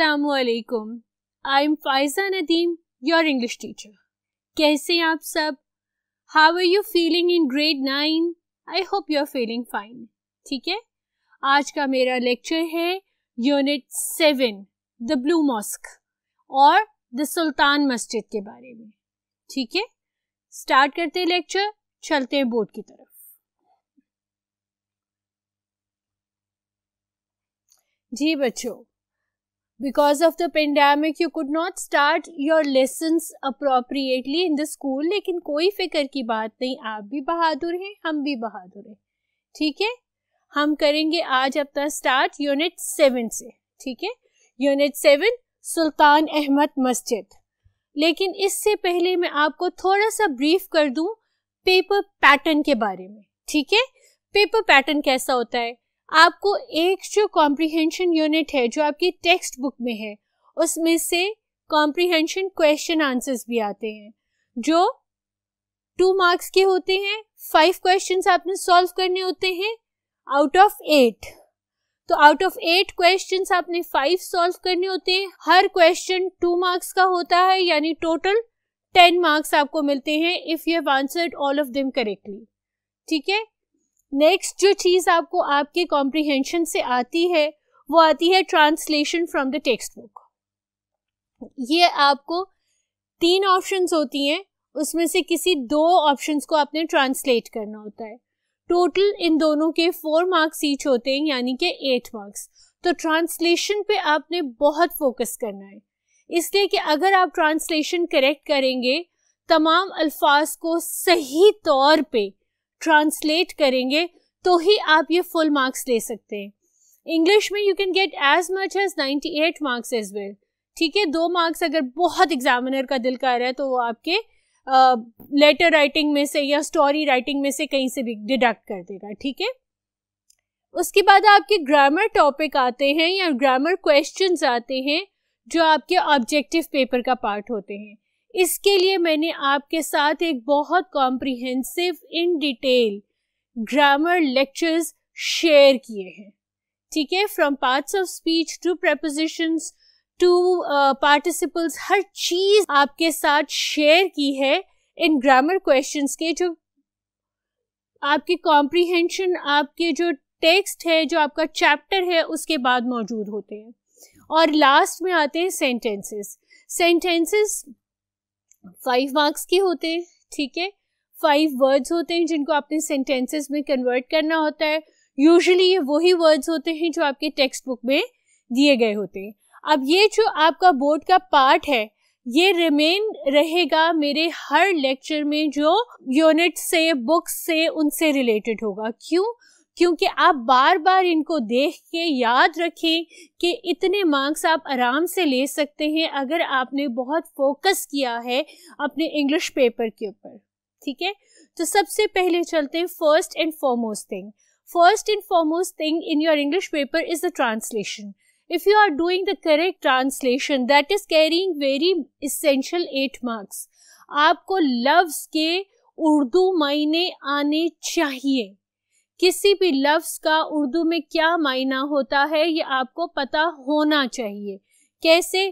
असलकुम I am Faiza Nadeem your English teacher कैसे आप सब how are you feeling in grade nine I hope you are feeling fine ठीक है आज का मेरा लेक्चर है unit seven the blue mosque और द सुल्तान मस्जिद के बारे में ठीक है स्टार्ट करते हैं लेक्चर चलते हैं बोर्ड की तरफ जी बच्चों because of the pandemic you could not start your lesson appropriately in the school लेकिन कोई फिक्र की बात नहीं आप भी बहादुर हैं हम भी बहादुर हैं ठीक है हम करेंगे आज अपना स्टार्ट यूनिट सेवन से ठीक है यूनिट सेवन सुल्तान अहमद मस्जिद लेकिन इससे पहले मैं आपको थोड़ा सा ब्रीफ कर दूं पेपर पैटर्न के बारे में ठीक है पेपर पैटर्न कैसा होता है आपको एक जो कॉम्प्रिहेंशन यूनिट है जो आपकी टेक्स्ट बुक में है उसमें से कॉम्प्रिहेंशन क्वेश्चन आंसर्स भी आते हैं जो टू मार्क्स के होते हैं फाइव क्वेश्चन आपने सॉल्व करने होते हैं आउट ऑफ एट तो आउट ऑफ एट क्वेश्चन आपने फाइव सॉल्व करने होते हैं हर क्वेश्चन टू मार्क्स का होता है यानी टोटल टेन मार्क्स आपको मिलते हैं if you have answered all of them correctly ठीक है नेक्स्ट जो चीज़ आपको आपके कॉम्प्रिहेंशन से आती है वो आती है translation from the textbook ये आपको तीन ऑप्शंस होती हैं उसमें से किसी दो ऑप्शंस को आपने ट्रांसलेट करना होता है टोटल इन दोनों के फोर मार्क्स ईच होते हैं यानी कि एट मार्क्स तो ट्रांसलेशन पे आपने बहुत फोकस करना है इसलिए कि अगर आप ट्रांसलेशन करेक्ट करेंगे तमाम अल्फाज को सही तौर पे ट्रांसलेट करेंगे तो ही आप ये फुल मार्क्स ले सकते हैं इंग्लिश में you can get as much as 98 marks as well ठीक है दो मार्क्स अगर बहुत एग्जामिनर का दिल कर रहा है तो वो आपके लेटर uh, राइटिंग में से या स्टोरी राइटिंग में से कहीं से भी डिडक्ट कर देगा ठीक है उसके बाद आपके ग्रामर टॉपिक आते हैं या ग्रामर क्वेश्चंस आते हैं जो आपके ऑब्जेक्टिव पेपर का पार्ट होते हैं इसके लिए मैंने आपके साथ एक बहुत comprehensive in detail grammar lectures share किए हैं ठीक है from parts of speech to prepositions to participles हर चीज आपके साथ शेयर की है इन ग्रामर क्वेश्चंस के जो आपके कॉम्प्रिहेंशन आपके जो टेक्स्ट है जो आपका चैप्टर है उसके बाद मौजूद होते हैं और लास्ट में आते हैं सेंटेंसेस सेंटेंसेस फाइव मार्क्स के होते हैं ठीक है फाइव वर्ड्स होते हैं जिनको आपने सेंटेंसेस में कन्वर्ट करना होता है यूजुअली ये वही वर्ड्स होते हैं जो आपके टेक्स्ट बुक में दिए गए होते हैं अब ये जो आपका बोर्ड का पार्ट है ये रिमेन रहेगा मेरे हर लेक्चर में जो यूनिट से बुक्स से उनसे रिलेटेड होगा क्यों क्योंकि आप बार बार इनको देख के याद रखें कि इतने मार्क्स आप आराम से ले सकते हैं अगर आपने बहुत फोकस किया है अपने इंग्लिश पेपर के ऊपर ठीक है तो सबसे पहले चलते हैं first and foremost thing first and foremost thing in your English paper is the translation if you are doing the correct translation that is carrying very essential eight marks आपको लव्स के उर्दू मायने आने चाहिए किसी भी लफ्ज़ का उर्दू में क्या मायना होता है ये आपको पता होना चाहिए कैसे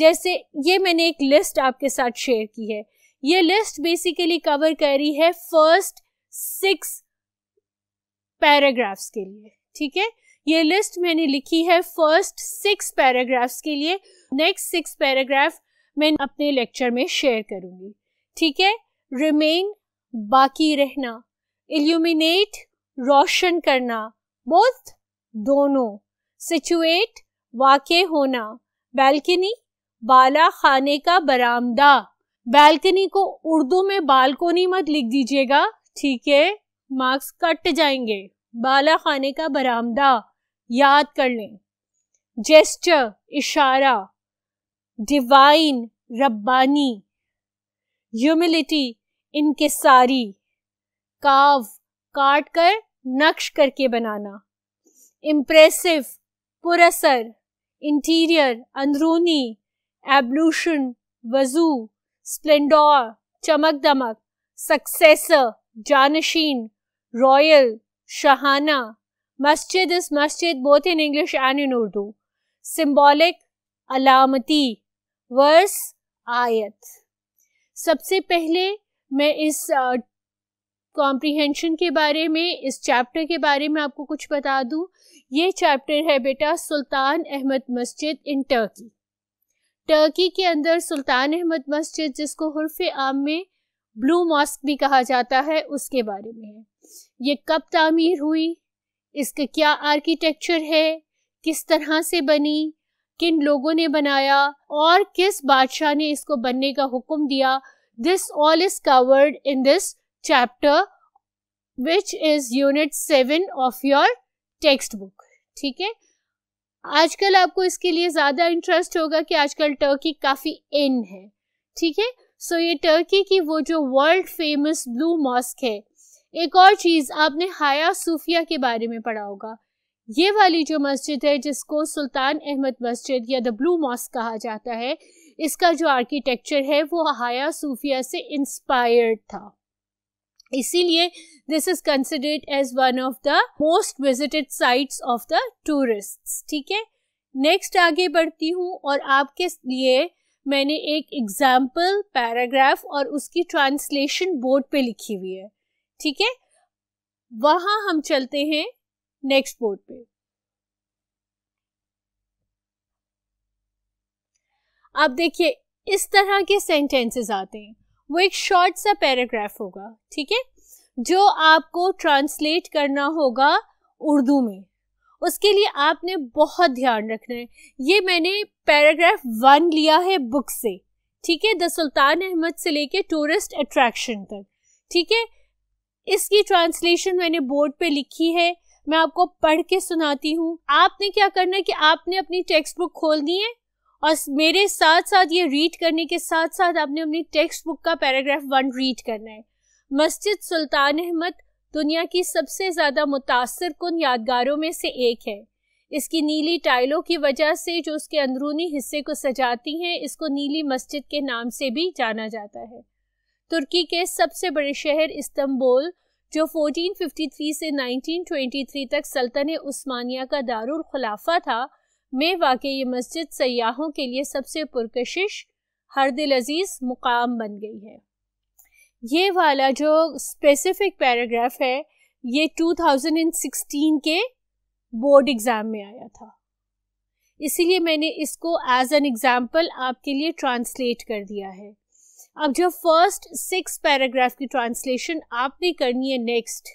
जैसे ये मैंने एक लिस्ट आपके साथ शेयर की है ये लिस्ट बेसिकली कवर कर रही है फर्स्ट सिक्स पैराग्राफ्स के लिए ठीक है ये लिस्ट मैंने लिखी है फर्स्ट सिक्स पैराग्राफ्स के लिए नेक्स्ट सिक्स पैराग्राफ मैं अपने लेक्चर में शेयर करूंगी ठीक है रिमेन बाकी रहना इल्यूमिनेट रोशन करना बोथ दोनों सिचुएट वाक़ होना बैल्कनी बाला खाने का बरामदा बैल्कनी को उर्दू में बालकोनी मत लिख दीजिएगा ठीक है मार्क्स कट जाएंगे बाला खाने का बरामदा याद कर लें जेस्टर इशारा डिवाइन रब्बानी ह्यूमिलिटी इनके सारी काव काट कर नक्श करके बनाना इम्प्रेसिव पुरसर इंटीरियर अंदरूनी एब्लूशन वजू स्प्लेंडोर चमक दमक सक्सेसर जानशीन रॉयल शहाना मस्जिद इस मस्जिद both in English and in Urdu symbolic अलामती वर्स आयत सबसे पहले मैं इस कॉम्प्रिहेंशन के बारे में इस चैप्टर के बारे में आपको कुछ बता दूं ये चैप्टर है बेटा सुल्तान अहमद मस्जिद इन टर्की टर्की के अंदर सुल्तान अहमद मस्जिद जिसको हरफ आम में ब्लू मॉस्क भी कहा जाता है उसके बारे में है ये कब तामीर हुई इसका क्या आर्किटेक्चर है किस तरह से बनी किन लोगों ने बनाया और किस बादशाह ने इसको बनने का हुक्म दिया this all is covered in this chapter which is unit seven of your textbook ठीक है आजकल आपको इसके लिए ज्यादा इंटरेस्ट होगा कि आजकल टर्की काफी इन है ठीक है सो ये टर्की की वो जो वर्ल्ड फेमस ब्लू मॉस्क है एक और चीज आपने हाया सूफिया के बारे में पढ़ा होगा ये वाली जो मस्जिद है जिसको सुल्तान अहमद मस्जिद या द ब्लू मॉस्क कहा जाता है इसका जो आर्किटेक्चर है वो हाया सूफिया से इंस्पायर्ड था इसीलिए this is considered as one of the most visited sites of the tourist ठीक है नेक्स्ट आगे बढ़ती हूँ और आपके लिए मैंने एक एग्जाम्पल पैराग्राफ और उसकी ट्रांसलेशन बोर्ड पे लिखी हुई है ठीक है वहां हम चलते हैं नेक्स्ट बोर्ड पे आप देखिए इस तरह के सेंटेंसेस आते हैं वो एक शॉर्ट सा पैराग्राफ होगा ठीक है जो आपको ट्रांसलेट करना होगा उर्दू में उसके लिए आपने बहुत ध्यान रखना है ये मैंने पैराग्राफ वन लिया है बुक से ठीक है द सुल्तान अहमद से लेके टूरिस्ट अट्रैक्शन तक ठीक है इसकी ट्रांसलेशन मैंने बोर्ड पे लिखी है मैं आपको पढ़ के सुनाती हूँ आपने क्या करना है कि आपने अपनी टेक्स्ट बुक खोलनी है और मेरे साथ साथ ये रीड करने के साथ साथ आपने अपनी टेक्स्ट बुक का पैराग्राफ वन रीड करना है मस्जिद सुल्तान अहमद दुनिया की सबसे ज़्यादा मुतासर कन यादगारों में से एक है इसकी नीली टाइलों की वजह से जो उसके अंदरूनी हिस्से को सजाती हैं इसको नीली मस्जिद के नाम से भी जाना जाता है तुर्की के सबसे बड़े शहर इस्तंबुल जो 1453 से 1923 तक सल्तन उस्मानिया का दारुल खुलाफा था में वाक़ ये मस्जिद सयाहों के लिए सबसे पुरकशिश हर दिल अजीज़ मुकाम बन गई है ये वाला जो स्पेसिफिक पैराग्राफ है ये 2016 के बोर्ड एग्ज़ाम में आया था इसीलिए मैंने इसको एज एन एग्ज़ाम्पल आपके लिए ट्रांसलेट कर दिया है अब जो फर्स्ट सिक्स पैराग्राफ की ट्रांसलेशन आपने करनी है नेक्स्ट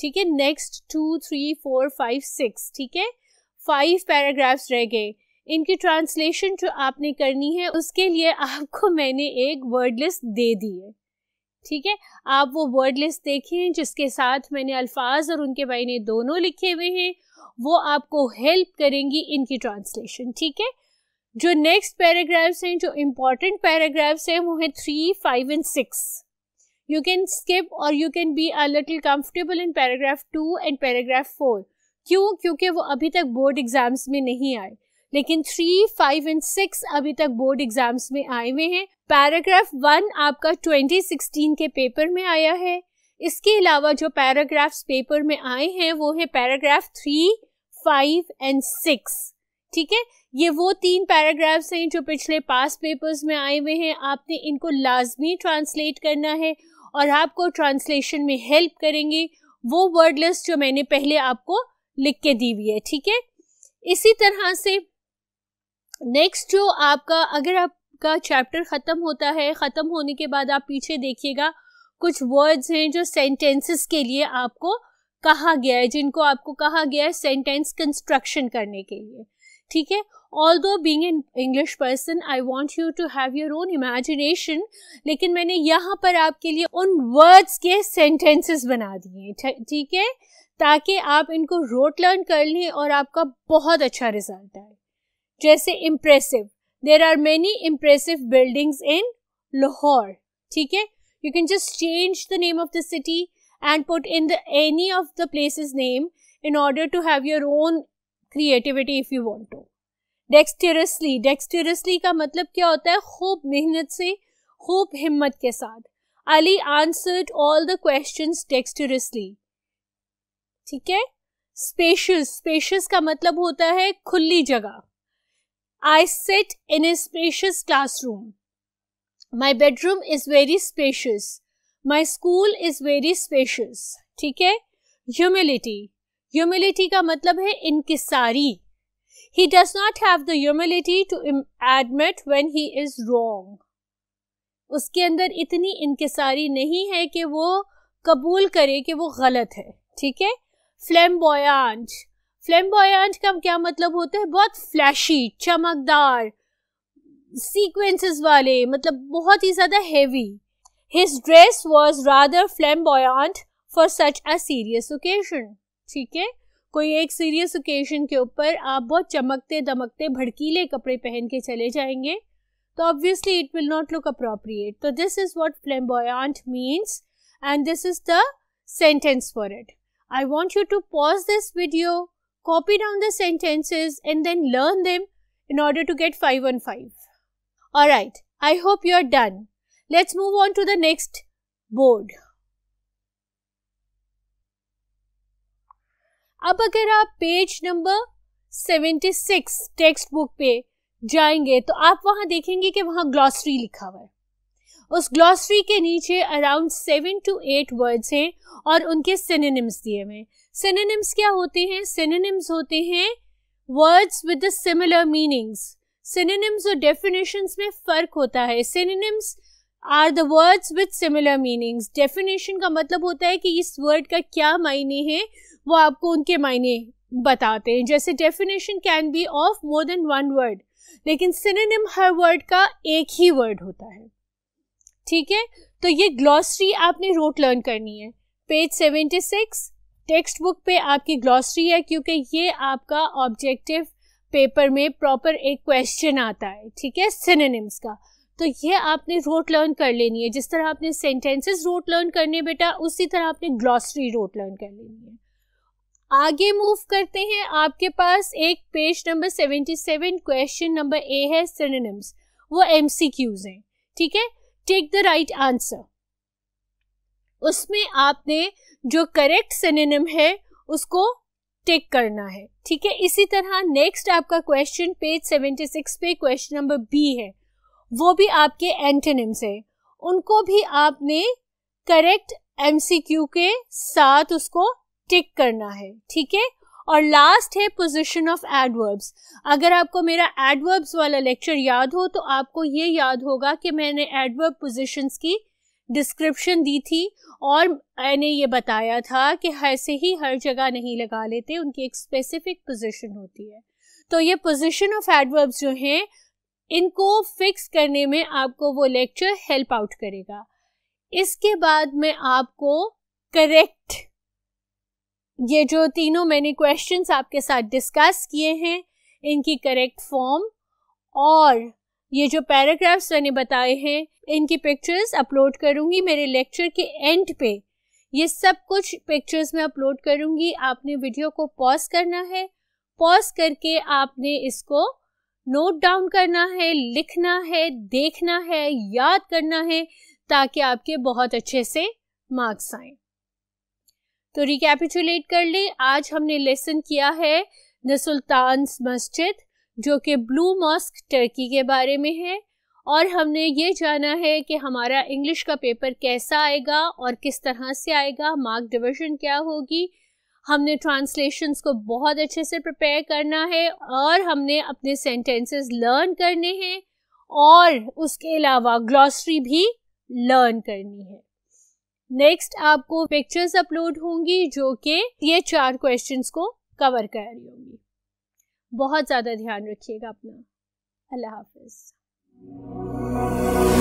ठीक है next two three four five six ठीक है फाइव पैराग्राफ्स रह गए इनकी ट्रांसलेशन जो आपने करनी है उसके लिए आपको मैंने एक वर्ड लिस्ट दे दी है ठीक है आप वो वर्ड लिस्ट देखें जिसके साथ मैंने अल्फाज और उनके मायने दोनों लिखे हुए हैं वो आपको हेल्प करेंगी इनकी ट्रांसलेशन ठीक है जो नेक्स्ट पैराग्राफ्स हैं जो इम्पॉर्टेंट पैराग्राफ्स हैं वो हैं three five and six you can skip और you can be a little comfortable in paragraph two and paragraph four क्यों क्योंकि वो अभी तक बोर्ड एग्जाम्स में नहीं आए लेकिन थ्री फाइव एंड सिक्स अभी तक बोर्ड एग्जाम्स में आए हुए हैं पैराग्राफ वन आपका 2016 के पेपर में आया है इसके अलावा जो पैराग्राफ्स पेपर में आए हैं वो है paragraph three five and six ठीक है ये वो तीन पैराग्राफ्स हैं जो पिछले पास पेपर्स में आए हुए हैं आपने इनको लाजमी ट्रांसलेट करना है और आपको ट्रांसलेशन में हेल्प करेंगे वो वर्ड लिस्ट जो मैंने पहले आपको लिख के दी हुई है ठीक है इसी तरह से नेक्स्ट जो आपका अगर आपका चैप्टर ख़त्म होता है ख़त्म होने के बाद आप पीछे देखिएगा कुछ वर्ड्स हैं जो सेंटेंसेस के लिए आपको कहा गया है जिनको आपको कहा गया है सेंटेंस कंस्ट्रक्शन करने के लिए ठीक है although being an English person I want you to have your own imagination लेकिन मैंने यहाँ पर आपके लिए उन वर्ड्स के सेंटेंसेस बना दिए ठीक है ताकि आप इनको रोट लर्न कर लें और आपका बहुत अच्छा रिजल्ट आए जैसे impressive there are many impressive buildings in Lahore ठीक है you can just change the name of the city and put in the any of the place name in order to have your own creativity if you want to dexterously dexterously का मतलब क्या होता है खूब मेहनत से खूब हिम्मत के साथ Ali answered all the question dexterously ठीक है स्पेशियस स्पेशियस का मतलब होता है खुली जगह I set in a spacious classroom my bedroom is very spacious my school is very spacious ठीक है ह्यूमिलिटी ह्यूमिलिटी का मतलब है इनकिसारी he does not have the humility to admit when he is wrong उसके अंदर इतनी इनकिसारी नहीं है कि वो कबूल करे कि वो गलत है ठीक है फ्लेम्बोयांट फ्लेम्बोयांट का क्या मतलब होता है बहुत फ्लैशी चमकदार सीक्वेंसेस वाले मतलब बहुत ही ज़्यादा heavy his dress was rather flamboyant for such a serious occasion ठीक है कोई एक सीरियस ओकेजन के ऊपर आप बहुत चमकते दमकते भड़कीले कपड़े पहन के चले जाएंगे तो obviously it will not look appropriate तो this is what flamboyant means and this is the sentence for it I want you to pause this video, copy down the sentences and then learn them in order to get 5 on 5. Alright, I hope you are done. Let's move on to the next board. अब अगर आप page number 76 text book पे जाएंगे तो आप वहां देखेंगे कि वहां ग्लॉसरी लिखा हुआ है उस ग्लॉसरी के नीचे around seven two eight words हैं और उनके सिनेनिम्स दिए हुए सिनेनिम्स क्या होते हैं सिनेनिम्स होते हैं words with similar meanings synonyms और डेफिनेशंस में फ़र्क होता है synonyms are the words with similar meanings definition का मतलब होता है कि इस वर्ड का क्या मायने हैं वो आपको उनके मायने बताते हैं जैसे definition can be of more than one word लेकिन सिनेनिम हर वर्ड का एक ही वर्ड होता है ठीक है तो ये ग्लॉसरी आपने रोट लर्न करनी है page seventy six text book पे आपकी ग्लॉसरी है क्योंकि ये आपका ऑब्जेक्टिव पेपर में प्रॉपर एक क्वेश्चन आता है ठीक है सिनेनिम्स का तो ये आपने रोट लर्न कर लेनी है जिस तरह आपने सेंटेंसेस रोट लर्न करने बेटा उसी तरह आपने ग्लॉसरी रोट लर्न कर लेनी है आगे मूव करते हैं आपके पास एक page number seventy seven question number A है सिनेनिम्स वो एम हैं ठीक है टेक द राइट आंसर उसमें आपने जो करेक्ट सिनेम है उसको टिक करना है ठीक है इसी तरह नेक्स्ट आपका क्वेश्चन पेज 76 पे क्वेश्चन नंबर बी है वो भी आपके एंटेनिम्स है उनको भी आपने करेक्ट एमसीक्यू के साथ उसको टिक करना है ठीक है और लास्ट है पोजिशन ऑफ एडवर्ब्स अगर आपको मेरा एडवर्ब्स वाला लेक्चर याद हो तो आपको ये याद होगा कि मैंने एडवर्ब पोजिशंस की डिस्क्रिप्शन दी थी और मैंने ये बताया था कि ऐसे ही हर जगह नहीं लगा लेते उनकी एक स्पेसिफिक पोजीशन होती है तो ये पोजीशन ऑफ एडवर्ब्स जो हैं इनको फिक्स करने में आपको वो लेक्चर हेल्प आउट करेगा इसके बाद मैं आपको करेक्ट ये जो तीनों मैंने क्वेश्चंस आपके साथ डिस्कस किए हैं इनकी करेक्ट फॉर्म और ये जो पैराग्राफ्स मैंने बताए हैं इनकी पिक्चर्स अपलोड करूँगी मेरे लेक्चर के एंड पे ये सब कुछ पिक्चर्स में अपलोड करूंगी आपने वीडियो को पॉज करना है पॉज करके आपने इसको नोट डाउन करना है लिखना है देखना है याद करना है ताकि आपके बहुत अच्छे से मार्क्स आएँ तो रिकैपिचुलेट कर ले आज हमने लेसन किया है द सुल्तान मस्जिद जो कि ब्लू मॉस्क टर्की के बारे में है और हमने ये जाना है कि हमारा इंग्लिश का पेपर कैसा आएगा और किस तरह से आएगा मार्क डिवीजन क्या होगी हमने ट्रांसलेशंस को बहुत अच्छे से प्रिपेयर करना है और हमने अपने सेंटेंसेस लर्न करने हैं और उसके अलावा ग्लॉसरी भी लर्न करनी है नेक्स्ट आपको पिक्चर्स अपलोड होंगी जो कि ये चार क्वेश्चंस को कवर कर रही होंगी बहुत ज़्यादा ध्यान रखिएगा अपना अल्लाह हाफिज़